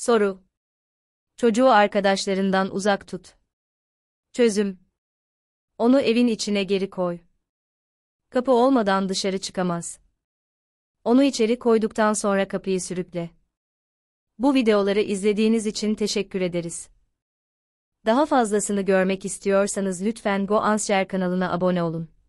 Soru. Çocuğu arkadaşlarından uzak tut. Çözüm. Onu evin içine geri koy. Kapı olmadan dışarı çıkamaz. Onu içeri koyduktan sonra kapıyı sürükle. Bu videoları izlediğiniz için teşekkür ederiz. Daha fazlasını görmek istiyorsanız lütfen GoAnsher kanalına abone olun.